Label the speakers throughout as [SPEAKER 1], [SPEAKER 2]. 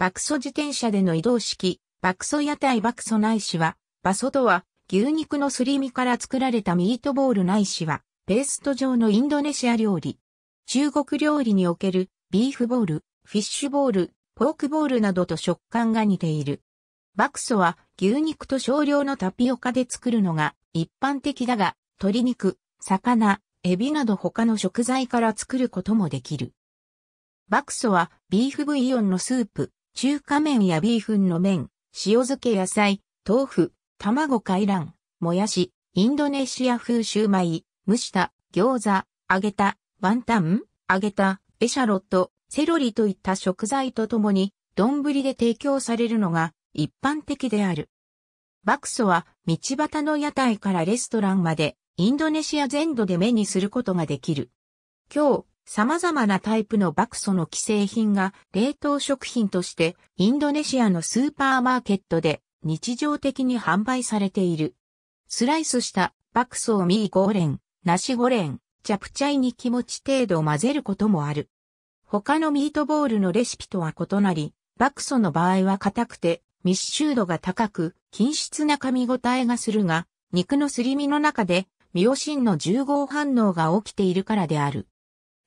[SPEAKER 1] 爆素自転車での移動式、爆素屋台爆素ないしは、バソとは、牛肉のすり身から作られたミートボールないしは、ペースト状のインドネシア料理。中国料理における、ビーフボール、フィッシュボール、ポークボールなどと食感が似ている。爆ソは、牛肉と少量のタピオカで作るのが一般的だが、鶏肉、魚、エビなど他の食材から作ることもできる。バクソはビーフブイヨンのスープ、中華麺やビーフンの麺、塩漬け野菜、豆腐、卵回覧、もやし、インドネシア風シューマイ、蒸した、餃子、揚げた、ワンタン、揚げた、エシャロット、セロリといった食材とともに、丼で提供されるのが一般的である。バクソは道端の屋台からレストランまでインドネシア全土で目にすることができる。今日様々なタイプの爆ソの既製品が冷凍食品としてインドネシアのスーパーマーケットで日常的に販売されている。スライスした爆素をミーゴーレン、ナシゴレン、チャプチャイに気持ち程度混ぜることもある。他のミートボールのレシピとは異なり、爆ソの場合は硬くて密集度が高く、均質な噛み応えがするが、肉のすり身の中でミオシンの重合反応が起きているからである。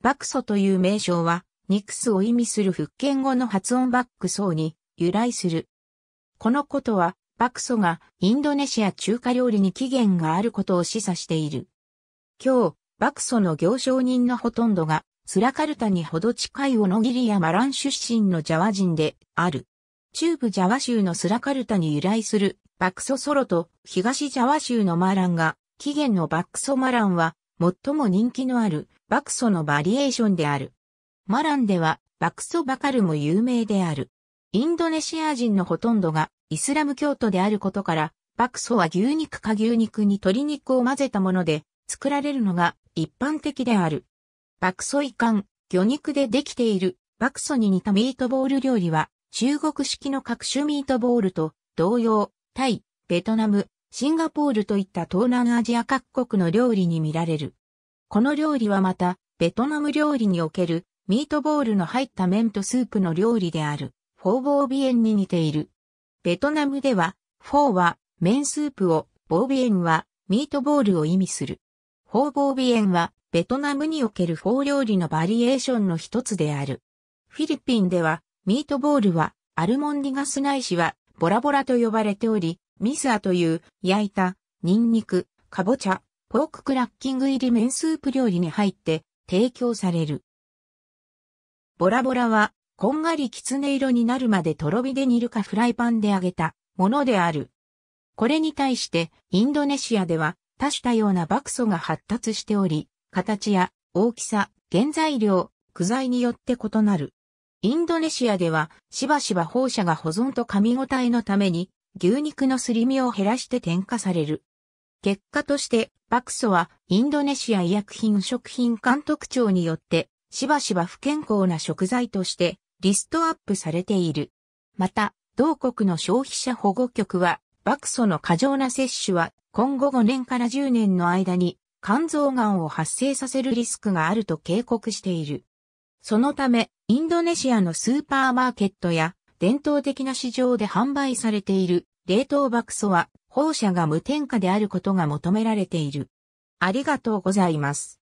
[SPEAKER 1] バクソという名称は、ニクスを意味する復権語の発音バックソーに由来する。このことは、バクソがインドネシア中華料理に起源があることを示唆している。今日、バクソの行商人のほとんどが、スラカルタにほど近いオノギリやマラン出身のジャワ人である。中部ジャワ州のスラカルタに由来するバクソソロと東ジャワ州のマランが、起源のバクソマランは最も人気のあるバクソのバリエーションである。マランではバクソバカルも有名である。インドネシア人のほとんどがイスラム教徒であることから、バクソは牛肉か牛肉に鶏肉を混ぜたもので作られるのが一般的である。バクソイカン、魚肉でできているバクソに似たミートボール料理は中国式の各種ミートボールと同様、タイ、ベトナム、シンガポールといった東南アジア各国の料理に見られる。この料理はまた、ベトナム料理におけるミートボールの入った麺とスープの料理である、フォーボービエンに似ている。ベトナムでは、フォーは麺スープを、ボービエンはミートボールを意味する。フォーボービエンはベトナムにおけるフォー料理のバリエーションの一つである。フィリピンではミートボールはアルモンディガスないしはボラボラと呼ばれており、ミスアという焼いたニンニク、かぼちゃ、ポーククラッキング入り麺スープ料理に入って提供される。ボラボラはこんがりきつね色になるまでとろ火で煮るかフライパンで揚げたものである。これに対してインドネシアでは多種多様な爆素が発達しており、形や大きさ、原材料、具材によって異なる。インドネシアではしばしば放射が保存と噛み応えのために牛肉のすり身を減らして添加される。結果として、バクソはインドネシア医薬品食品監督庁によって、しばしば不健康な食材としてリストアップされている。また、同国の消費者保護局は、バクソの過剰な摂取は今後5年から10年の間に肝臓がんを発生させるリスクがあると警告している。そのため、インドネシアのスーパーマーケットや伝統的な市場で販売されている冷凍爆素は、放射が無添加であることが求められている。ありがとうございます。